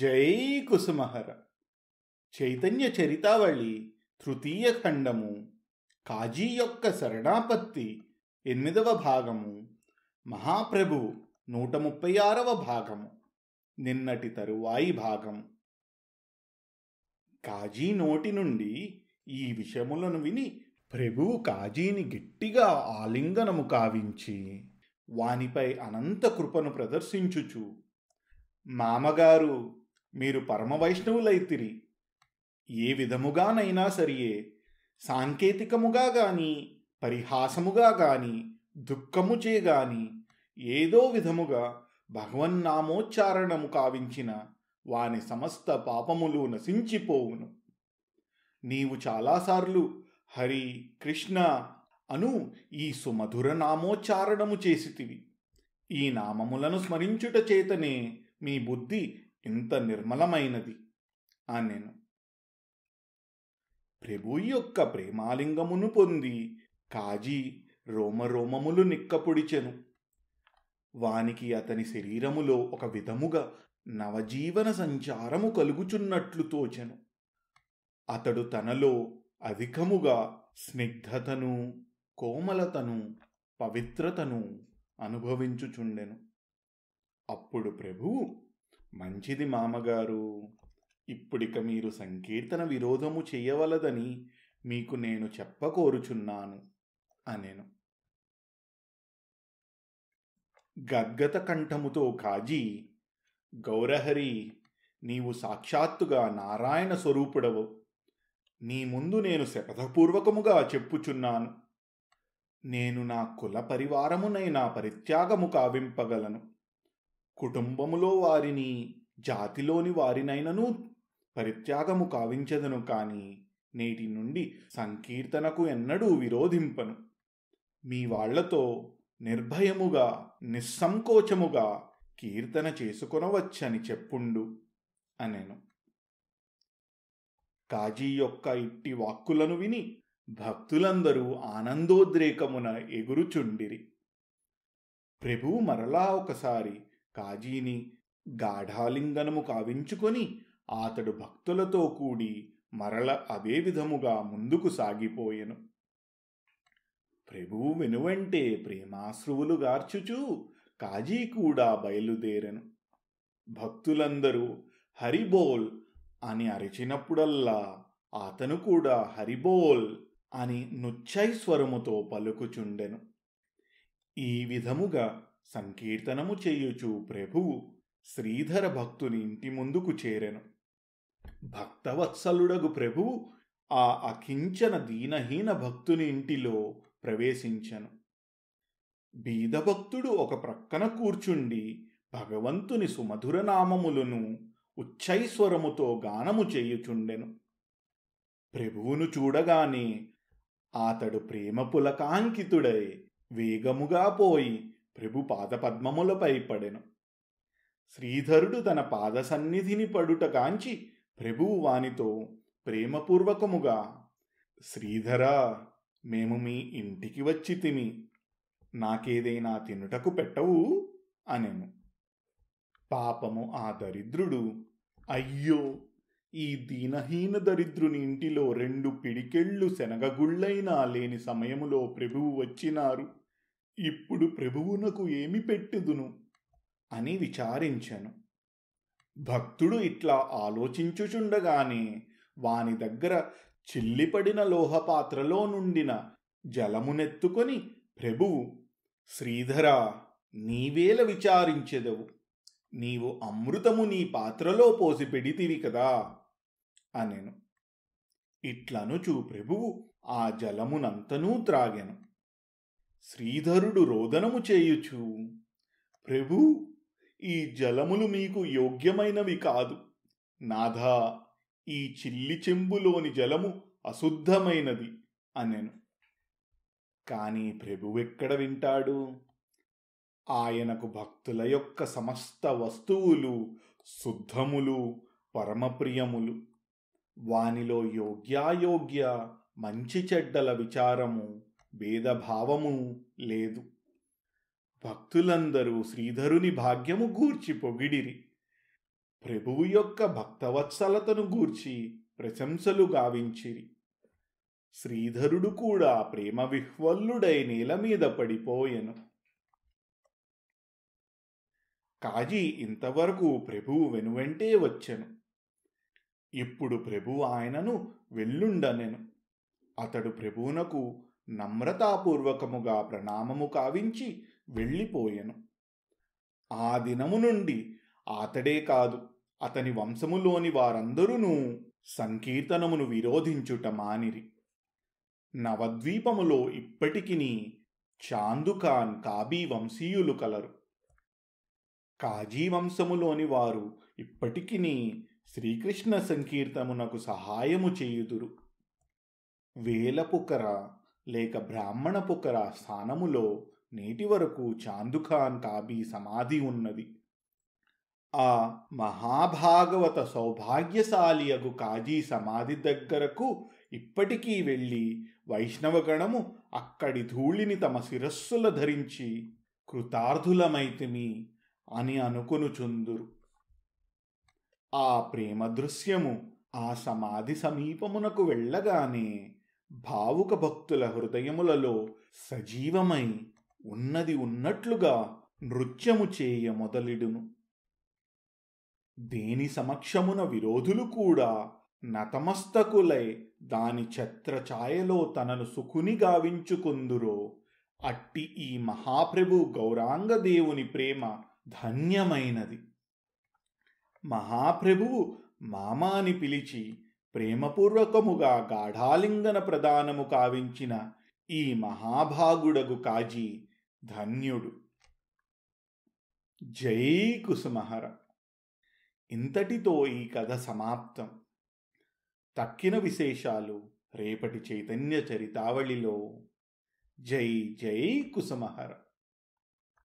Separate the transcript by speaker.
Speaker 1: జై కుసుమహర చైతన్య చరితావళి తృతీయ ఖండము కాజీ యొక్క శరణాపత్తి ఎనిమిదవ భాగము మహాప్రభు నూట ముప్పై ఆరవ భాగము నిన్నటి తరువాయి భాగం కాజీ నోటి నుండి ఈ విషయములను విని ప్రభువు కాజీని గట్టిగా ఆలింగనము కావించి వానిపై అనంత కృపను ప్రదర్శించుచు మామగారు మీరు పరమవైష్ణవులైతిరి ఏ విధముగానైనా సరియే సాంకేతికముగా గాని పరిహాసముగా గాని దుఃఖము చేగాని ఏదో విధముగా భగవన్నామోచ్చారణము కావించిన వాని సమస్త పాపములు నశించిపోవును నీవు చాలాసార్లు హరి కృష్ణ అను ఈ సుమధుర నామోచ్చారణము చేసితివి ఈ నామములను స్మరించుట చేతనే మీ బుద్ధి ఇంత నిర్మలమైనది నేను ప్రభు యొక్క ప్రేమాలింగమును పొంది కాజీ రోమరోమములు నిక్కపుడిచెను వానికి అతని శరీరములో ఒక విధముగా నవజీవన సంచారము కలుగుచున్నట్లు తోచెను అతడు తనలో అధికముగా స్నిగ్ధతను కోమలతను పవిత్రతను అనుభవించుచుండెను అప్పుడు ప్రభువు మంచిది మామగారు ఇప్పుడిక మీరు సంకీర్తన విరోధము చేయవలదని మీకు నేను చెప్పకోరుచున్నాను అనెను గద్గత కంఠముతో కాజీ గౌరహరి నీవు సాక్షాత్తుగా నారాయణ స్వరూపుడవు నీ ముందు నేను శపథపూర్వకముగా చెప్పుచున్నాను నేను నా కుల పరివారమునై నా పరిత్యాగము కావింపగలను కుటుంబములో వారిని జాతిలోని వారినైనను పరిత్యాగము కావించదను కాని నేటి నుండి సంకీర్తనకు ఎన్నడూ విరోధింపను మీ వాళ్లతో నిర్భయముగా నిస్సంకోచముగా కీర్తన చేసుకొనవచ్చని చెప్పుండు అనెను కాజీ యొక్క ఇట్టి వాక్కులను విని భక్తులందరూ ఆనందోద్రేకమున ఎగురుచుండిరి ప్రభువు మరలా ఒకసారి కాజీని గాఢాలింగనము కావించుకొని అతడు భక్తులతో కూడి మరల అదే విధముగా ముందుకు సాగిపోయెను ప్రభువు వెనువంటే ప్రేమాశ్రువులు గార్చుచూ కాజీ కూడా బయలుదేరెను భక్తులందరూ హరిబోల్ అని అరిచినప్పుడల్లా అతను కూడా హరిబోల్ అని నుచ్చై స్వరముతో పలుకుచుండెను ఈ విధముగా సంకీర్తనము చేయుచు ప్రభువు శ్రీధర భక్తుని ఇంటి ముందుకు చేరెను భక్తవత్సలుడగు ప్రభువు ఆ అకించన దీనహీన భక్తుని ఇంటిలో ప్రవేశించను బీదభక్తుడు ఒక ప్రక్కన కూర్చుండి భగవంతుని సుమధుర నామములను ఉచ్చైస్వరముతో గానము చేయుచుండెను ప్రభువును చూడగానే అతడు ప్రేమ పులకాంకితుడై వేగముగా పోయి ప్రభు పాదపద్మములపై పడెను శ్రీధరుడు తన పాద సన్నిధిని పడుట కాంచి ప్రభువు వానితో ప్రేమపూర్వకముగా శ్రీధర మేము మీ ఇంటికి వచ్చి తిని నాకేదైనా తినుటకు పెట్టవు అనెను పాపము ఆ దరిద్రుడు అయ్యో ఈ దీనహీన దరిద్రుని ఇంటిలో రెండు పిడికెళ్ళు శనగగుళ్ళైనా లేని సమయములో ప్రభువు వచ్చినారు ఇప్పుడు ప్రభువునకు ఏమి పెట్టుదును అని విచారించెను భక్తుడు ఇట్లా ఆలోచించుచుండగానే వాని దగ్గర చిల్లిపడిన లోహపాత్రలో నుండిన జలమునెత్తుకొని ప్రభువు శ్రీధర నీవేల విచారించెదవు నీవు అమృతము నీ పాత్రలో పోసి పెడితివి కదా అనెను చూ ప్రభువు ఆ జలమునంతనూ త్రాగెను శ్రీధరుడు రోదనము చేయుచు ప్రభు ఈ జలములు మీకు యోగ్యమైనవి కాదు నాథా ఈ చిల్లి చెంబులోని జలము అశుద్ధమైనది అనెను కానీ ప్రభువెక్కడ వింటాడు ఆయనకు భక్తుల యొక్క సమస్త వస్తువులు శుద్ధములు పరమప్రియములు వానిలో యోగ్యాయోగ్య మంచి చెడ్డల విచారము భేదభావము లేదు భక్తులందరూ శ్రీధరుని భాగ్యము గూర్చి పొగిడిరి ప్రభువు యొక్క భక్తవత్సలతను గూర్చి ప్రశంసలు గావించిరి శ్రీధరుడు కూడా ప్రేమ విహ్వల్లుడై నేల మీద పడిపోయెను కాజీ ఇంతవరకు ప్రభువు వెనువెంటే వచ్చెను ఇప్పుడు ప్రభు ఆయనను వెళ్ళుండనెను అతడు ప్రభువునకు నమ్రతాపూర్వకముగా ప్రణామము కావించి వెళ్ళిపోయెను ఆ దినము నుండి అతడే కాదు అతని వంశములోని వారందరూ సంకీర్తనమును విరోధించుట మానిరి నవద్వీపములో ఇప్పటికిని చాందుఖాన్ కాబీ వంశీయులు కలరు కాజీ వంశములోని వారు ఇప్పటికిని శ్రీకృష్ణ సంకీర్తమునకు సహాయము చేయుదురు వేలపుకర లేక బ్రాహ్మణ పుకర స్థానములో నేటి వరకు చాందుఖాన్ కాబీ సమాధి ఉన్నది ఆ మహాభాగవత సౌభాగ్యశాలి అగు కాజీ సమాధి దగ్గరకు ఇప్పటికీ వెళ్ళి వైష్ణవగణము అక్కడి ధూళిని తమ శిరస్సుల ధరించి కృతార్థులమైతిమి అని అనుకునుచుందురు ఆ ప్రేమ దృశ్యము ఆ సమాధి సమీపమునకు వెళ్ళగానే భావుక భక్తుల హృదయములలో సజీవమై ఉన్నది ఉన్నట్లుగా నృత్యము చేయ మొదలిడును దేని సమక్షమున విరోధులు కూడా నతమస్తకులై దాని ఛత్రఛాయలో తనను సుఖుని గావించుకుందురో అట్టి ఈ మహాప్రభు గౌరాంగదేవుని ప్రేమ ధన్యమైనది మహాప్రభువు మామాని పిలిచి ప్రేమపూర్వకముగా గాఢాలింగన ప్రదానము కావించిన ఈ మహాభాగుడగు కాజీ ధన్యుడు జై కుసుమహర ఇంతటితో ఈ కథ సమాప్తం తక్కిన విశేషాలు రేపటి చైతన్య చరితావళిలో జై జై కుసుమహర